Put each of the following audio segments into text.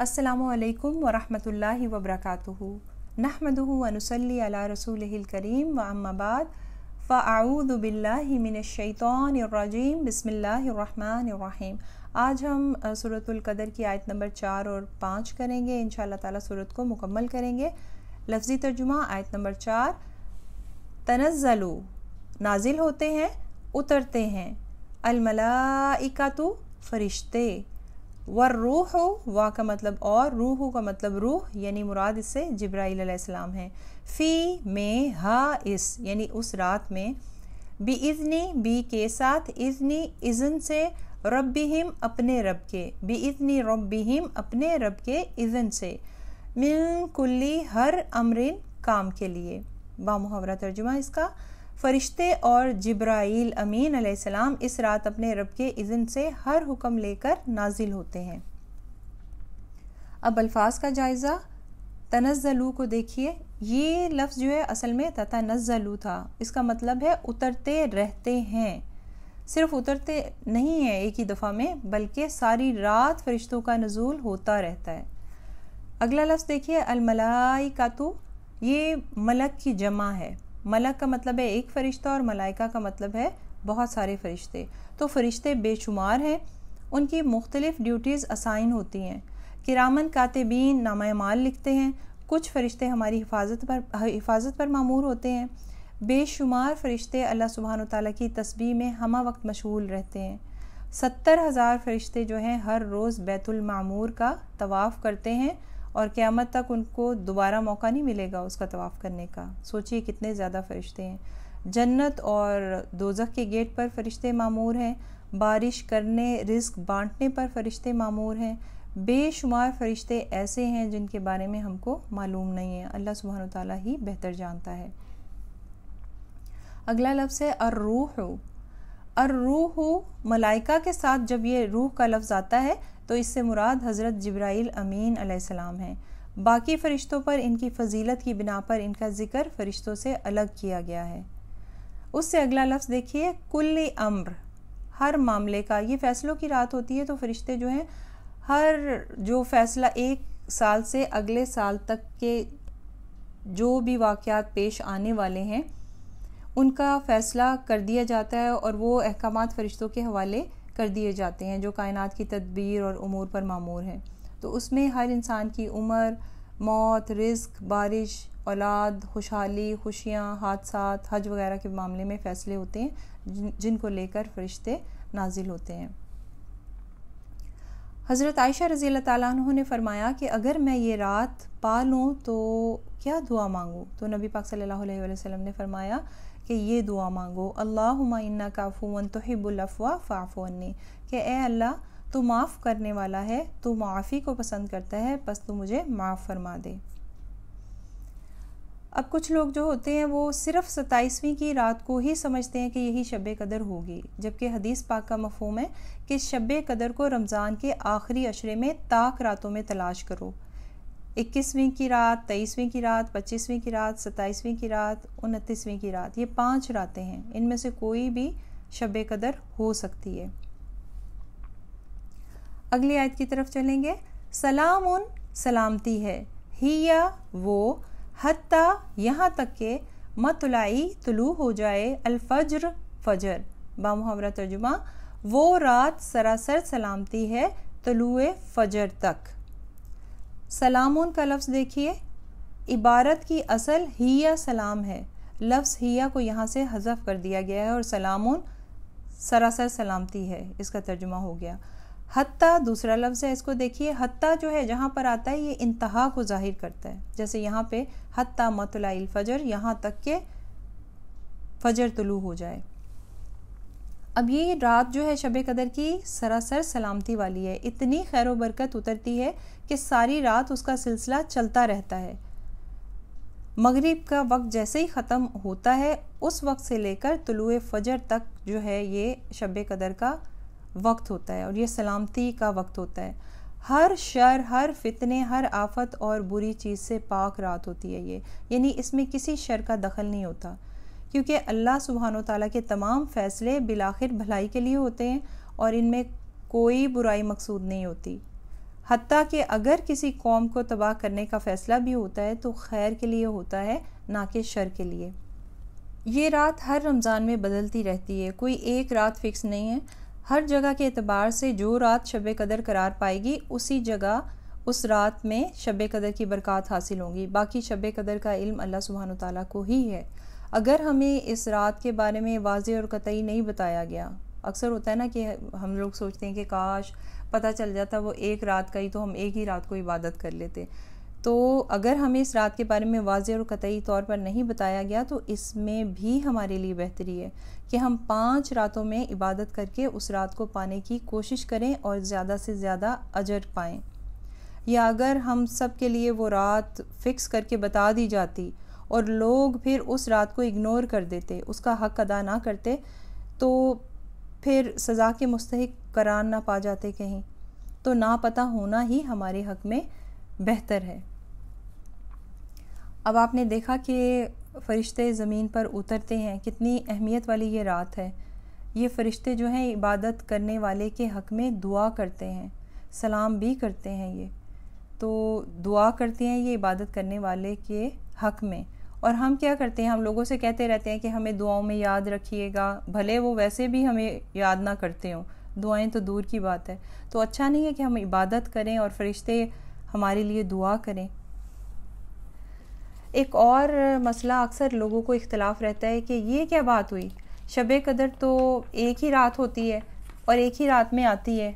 असलकम वरहि वबरक नहमदनसली अला रसूल करीम व अम्माबाद फ़ाऊदबिल्लिमिनशैतरजीम बसमीम आज हम सूरतुल्कदर की आयत नंबर चार और पाँच करेंगे इन ताला सूरत को मुकम्मल करेंगे लफ्ज़ी तर्जुमा आयत नंबर चार तनज़लु नाजिल होते हैं उतरते हैं अलमलाइकातु फरिश्ते व रूह वाह का मतलब और रूह का मतलब रूह यानी मुराद इससे जब्राईसम है फ़ी में हा इस यानी उस रात में बी इज़नी बी के साथ इज़नी इज़न से रब अपने रब के बी इज़नी रब अपने रब के इज़न से मिन कुल्ली हर अमरिन काम के लिए बा मुहावरा तर्जुमा इसका फ़रिश्ते और जब्राइल अमीन अलैहिस्सलाम इस रात अपने रब के इज़न से हर हुक्म लेकर नाजिल होते हैं अब अल्फाज का जायज़ा तनज़लू को देखिए ये लफ्ज़ जो है असल में तनज़लू था इसका मतलब है उतरते रहते हैं सिर्फ उतरते नहीं है एक ही दफ़ा में बल्कि सारी रात फरिश्तों का नज़ूल होता रहता है अगला लफ्ज़ देखिए अलमलाई कातू ये मलक की जमा है मलक का मतलब है एक फ़रिश्ता और मलाइका का मतलब है बहुत सारे फ़रिश्ते तो फ़रिश्ते बेशुमार हैं उनकी मुख्तलिफ़ ड्यूटीज़ असाइन होती हैं किरामन कातबीन नामा माल लिखते हैं कुछ फ़रिश्ते हमारी हिफाजत पर हिफाजत पर मामूर होते हैं बेशुमार फ़रिश्ते अल्लाह सुबहान ताली की तस्बी में हम वक्त मशगूल रहते हैं सत्तर हज़ार फ़रिश्ते जो हैं हर रोज़ बैतुलमामूर का तवाफ़ करते हैं और क़्यामत तक उनको दोबारा मौका नहीं मिलेगा उसका तवाफ़ करने का सोचिए कितने ज़्यादा फरिश्ते हैं जन्नत और दोजख के गेट पर फरिश्ते मामूर हैं बारिश करने रिस्क बांटने पर फरिश्ते मामूर हैं बेशुमार फरिश्ते ऐसे हैं जिनके बारे में हमको मालूम नहीं है अल्लाह सुबहान ताली ही बेहतर जानता है अगला लफ्ज़ है अर्रूह अर्रूह मलाइका के साथ जब ये रूह का लफ्ज़ आता है तो इससे मुराद हज़रत ज़ब्राइल अमीन आसमाम हैं बाकी फ़रिश्तों पर इनकी फजीलत की बिना पर इनका ज़िक्र फ़रिश्तों से अलग किया गया है उससे अगला लफ्ज़ देखिए कुल अम्र हर मामले का ये फ़ैसलों की रात होती है तो फरिश्ते जो हैं हर जो फ़ैसला एक साल से अगले साल तक के जो भी वाक़ात पेश आने वाले हैं उनका फ़ैसला कर दिया जाता है और वो अहकाम फ़रिश्तों के हवाले कर दिए जाते हैं जो कायनात की तदबीर और उमूर पर मामूर है तो उसमें हर इंसान की उम्र मौत रिस्क बारिश औलाद खुशहाली खुशियाँ हादसा हज वगैरह के मामले में फ़ैसले होते हैं जिन, जिनको लेकर फरिश्ते नाजिल होते हैं हज़रत आयशा रज़ी अल्लाह ने फ़रमाया कि अगर मैं ये रात पा लूँ तो क्या दुआ मांगूँ तो नबी पाक सल्लल्लाहु अलैहि वसल्लम ने फ़रमाया कि ये दुआ मांगो अल्लाह इन्ना काफ़ून तोहिबुलफ़वा फ़ाफ़ोनी कि ए अल्लाह तू माफ़ करने वाला है तू माफ़ी को पसंद करता है बस तू मुझे माफ़ फरमा दे अब कुछ लोग जो होते हैं वो सिर्फ सताईसवीं की रात को ही समझते हैं कि यही शब कदर होगी जबकि हदीस पाक का मफहम है कि शब कदर को रमज़ान के आखिरी अशरे में ताक रातों में तलाश करो इक्कीसवीं की रात तेईसवीं की रात पच्चीसवीं की रात सत्ताईसवीं की रात उनतीसवीं की रात ये पांच रातें हैं इनमें से कोई भी शब कदर हो सकती है अगली आयत की तरफ चलेंगे सलाम उन सलामती है ही या वो हती यहाँ तक के मतलाई तुलु हो जाए अलफज्र फजर बामुहावरा तर्जुमा वो रात सरासर सलामती है तलुए फजर तक सलामून का लफ्ज़ देखिए इबारत की असल हिया सलाम है लफ्ज़ हिया को यहाँ से हजफ कर दिया गया है और सलामून सरासर सलामती है इसका तर्जुमा हो गया हत्ता दूसरा लफ्ज़ है इसको देखिए हत्ता जो है जहाँ पर आता है ये इंतहा को जाहिर करता है जैसे यहाँ पे हत्ता मतलाफ़र यहाँ तक के फजर तुलू हो जाए अब ये रात जो है शब कदर की सरासर सलामती वाली है इतनी खैर बरकत उतरती है कि सारी रात उसका सिलसिला चलता रहता है मगरिब का वक्त जैसे ही ख़त्म होता है उस वक्त से लेकर तलु फजर तक जो है ये शब कदर का वक्त होता है और ये सलामती का वक्त होता है हर शर हर फितने हर आफत और बुरी चीज़ से पाक रात होती है ये यानी इसमें किसी शर का दखल नहीं होता क्योंकि अल्लाह सुबहान तला के तमाम फ़ैसले बिलाखिर भलाई के लिए होते हैं और इनमें कोई बुराई मकसूद नहीं होती हती कि अगर किसी कौम को तबाह करने का फ़ैसला भी होता है तो खैर के लिए होता है ना कि शर के लिए ये रात हर रमज़ान में बदलती रहती है कोई एक रात फ़िक्स नहीं है हर जगह के अतबार से जो रात शब कदर करार पाएगी उसी जगह उस रात में शब कदर की बरक़ात हासिल होंगी बाकी शब कदर का इल्म अल्लाह सुबहान तै को ही है अगर हमें इस रात के बारे में वाज और कतई नहीं बताया गया अक्सर होता है ना कि हम लोग सोचते हैं कि काश पता चल जाता वो एक रात का ही तो हम एक ही रात को इबादत कर लेते तो अगर हमें इस रात के बारे में वाज और कतई तौर पर नहीं बताया गया तो इसमें भी हमारे लिए बेहतरी है कि हम पांच रातों में इबादत करके उस रात को पाने की कोशिश करें और ज़्यादा से ज़्यादा अजर पाएँ या अगर हम सब के लिए वो रात फिक्स करके बता दी जाती और लोग फिर उस रात को इग्नोर कर देते उसका हक अदा ना करते तो फिर सज़ा के मुस्तक करार ना पा जाते कहीं तो ना पता होना ही हमारे हक में बेहतर है अब आपने देखा कि फ़रिश्ते ज़मीन पर उतरते हैं कितनी अहमियत वाली ये रात है ये फ़रिश्ते जो हैं इबादत करने वाले के हक़ में दुआ करते हैं सलाम भी करते हैं ये तो दुआ करते हैं ये इबादत करने वाले के हक़ में और हम क्या करते हैं हम लोगों से कहते रहते हैं कि हमें दुआओं में याद रखिएगा भले वो वैसे भी हमें याद ना करते हों दुआएं तो दूर की बात है तो अच्छा नहीं है कि हम इबादत करें और फरिश्ते हमारे लिए दुआ करें एक और मसला अक्सर लोगों को इख्तलाफ रहता है कि ये क्या बात हुई शब कदर तो एक ही रात होती है और एक ही रात में आती है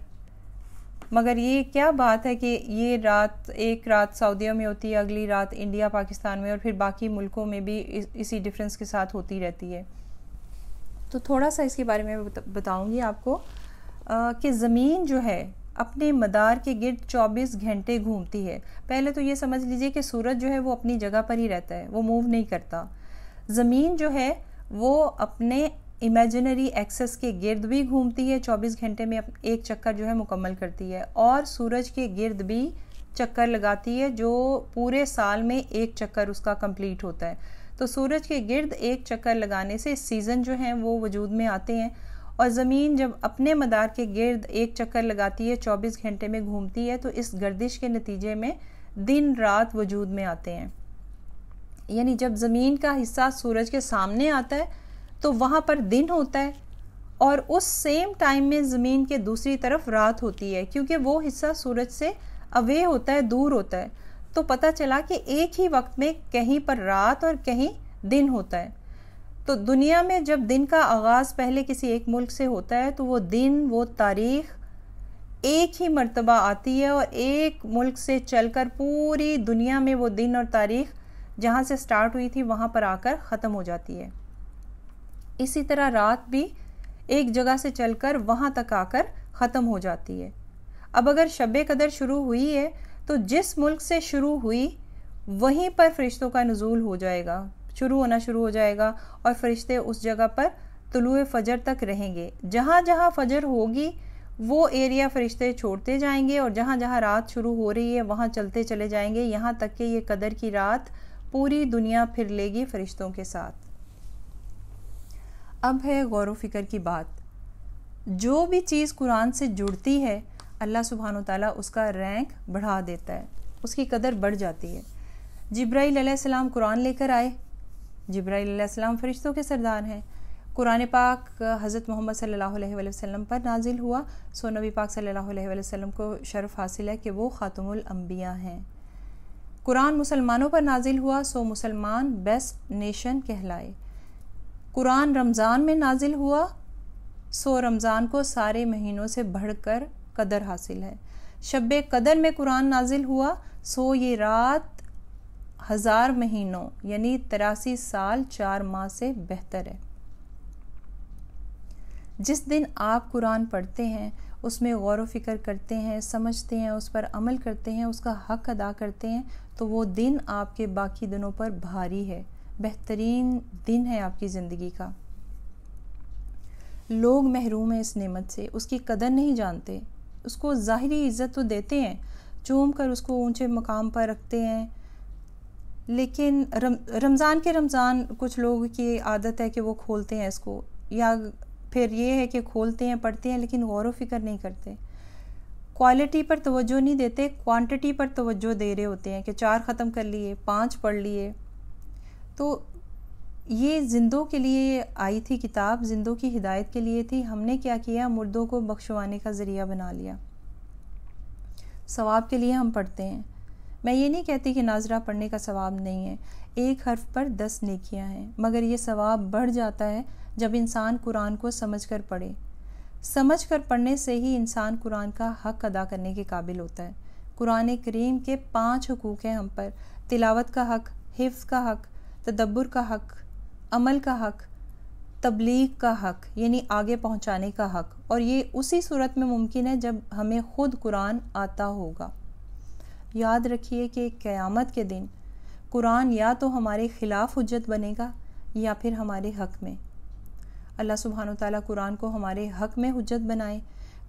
मगर ये क्या बात है कि ये रात एक रात सऊदीया में होती है अगली रात इंडिया पाकिस्तान में और फिर बाकी मुल्कों में भी इस, इसी डिफरेंस के साथ होती रहती है तो थोड़ा सा इसके बारे में बताऊंगी आपको कि ज़मीन जो है अपने मदार के गिर्द 24 घंटे घूमती है पहले तो ये समझ लीजिए कि सूरज जो है वो अपनी जगह पर ही रहता है वो मूव नहीं करता ज़मीन जो है वो अपने इमेजिनरी एक्सेस के गिर्द भी घूमती है 24 घंटे में एक चक्कर जो है मुकम्मल करती है और सूरज के गिर्द भी चक्कर लगाती है जो पूरे साल में एक चक्कर उसका कंप्लीट होता है तो सूरज के गिर्द एक चक्कर लगाने से सीज़न जो हैं वो वजूद में आते हैं और ज़मीन जब अपने मदार के गिर्द एक चक्कर लगाती है 24 घंटे में घूमती है तो इस गर्दिश के नतीजे में दिन रात वजूद में आते हैं यानी जब ज़मीन का हिस्सा सूरज के सामने आता है तो वहाँ पर दिन होता है और उस सेम टाइम में ज़मीन के दूसरी तरफ रात होती है क्योंकि वो हिस्सा सूरज से अवे होता है दूर होता है तो पता चला कि एक ही वक्त में कहीं पर रात और कहीं दिन होता है तो दुनिया में जब दिन का आगाज़ पहले किसी एक मुल्क से होता है तो वो दिन वो तारीख एक ही मर्तबा आती है और एक मुल्क से चलकर पूरी दुनिया में वो दिन और तारीख जहाँ से स्टार्ट हुई थी वहाँ पर आकर ख़त्म हो जाती है इसी तरह रात भी एक जगह से चलकर वहाँ तक आकर ख़त्म हो जाती है अब अगर शब कदर शुरू हुई है तो जिस मुल्क से शुरू हुई वहीं पर फरिश्तों का नज़ूल हो जाएगा शुरू होना शुरू हो जाएगा और फरिश्ते उस जगह पर तुलुए फ़जर तक रहेंगे जहाँ जहाँ फ़जर होगी वो एरिया फरिश्ते छोड़ते जाएंगे और जहाँ जहाँ रात शुरू हो रही है वहाँ चलते चले जाएंगे यहाँ तक कि ये कदर की रात पूरी दुनिया फिर लेगी फरिश्तों के साथ अब है गौर फिक्र की बात जो भी चीज़ कुरान से जुड़ती है अल्लाह सुबहान ताली उसका रैंक बढ़ा देता है उसकी कदर बढ़ जाती है जब्राईसम कुरान लेकर आए जब्राईसम फरिश्तों के सरदार हैं कुरान पाक हज़रत मोहम्मद सल्लल्लाहु अलैहि वसल्लम पर नाजिल हुआ सो नबी पाक सल्लल्लाहु अलैहि वसल्लम को शर्फ हासिल है कि वो ख़ातमुल अम्बिया हैं कुरान मुसलमानों पर नाजिल हुआ सो मुसलमान बेस्ट नेशन कहलाए कुरान रमज़ान में नाजिल हुआ सो रमज़ान को सारे महीनों से बढ़कर कदर हासिल है शब कदर में कुरान नाजिल हुआ सो ये रात हज़ार महीनों यानी तिरासी साल चार माह से बेहतर है जिस दिन आप कुरान पढ़ते हैं उसमें गौर व फिक्र करते हैं समझते हैं उस पर अमल करते हैं उसका हक अदा करते हैं तो वो दिन आपके बाकी दिनों पर भारी है बेहतरीन दिन है आपकी ज़िंदगी का लोग महरूम हैं इस नेमत से उसकी कदर नहीं जानते उसको ज़ाहरी इज़्ज़त तो देते हैं चूम कर उसको ऊंचे मकाम पर रखते हैं लेकिन रम, रमज़ान के रमज़ान कुछ लोग की आदत है कि वो खोलते हैं इसको या फिर ये है कि खोलते हैं पढ़ते हैं लेकिन गौर फिक्र नहीं करते क्वालिटी पर तवज्जो नहीं देते क्वांटिटी पर तवज्जो दे रहे होते हैं कि चार ख़त्म कर लिए पाँच पढ़ लिए तो ये ज़िंदों के लिए आई थी किताब ज़िंदों की हिदायत के लिए थी हमने क्या किया मुर्दों को बख्शवाने का ज़रिया बना लिया सवाब के लिए हम पढ़ते हैं मैं ये नहीं कहती कि नाजरा पढ़ने का सवाब नहीं है एक हर्फ पर दस नेकियां हैं मगर ये सवाब बढ़ जाता है जब इंसान कुरान को समझ कर पढ़े समझ कर पढ़ने से ही इंसान कुरान का हक अदा करने के काबिल होता है कुरान करीम के पाँच हकूक़ हैं हम पर तिलावत का हक हिफ्ज़ का हक तदब्बर का हक अमल का हक तबलीग का हक यानी आगे पहुंचाने का हक और ये उसी सूरत में मुमकिन है जब हमें खुद कुरान आता होगा याद रखिए कि क़यामत के दिन कुरान या तो हमारे ख़िलाफ़ हजत बनेगा या फिर हमारे हक में अल्लाह सुबहान ताली कुरान को हमारे हक में हजत बनाए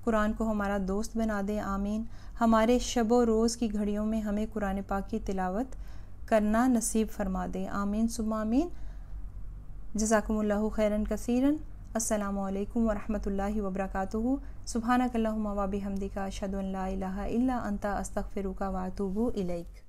कुरान को हमारा दोस्त बना दें आमीन हमारे शब रोज़ की घड़ियों में हमें कुरान पाक की तिलावत करना नसीब फरमा दे आमीन आमीन जजाकमल्ला खैरन कसीरन अस्सलाम वालेकुम वरहमतुल्लाहि वबरकातुहु सुभानकल्लाहुम्मा व बिहमदिका अशहदु अल्ला इलाहा इल्ला अंता अस्तगफिरुका व अतूबु इलैक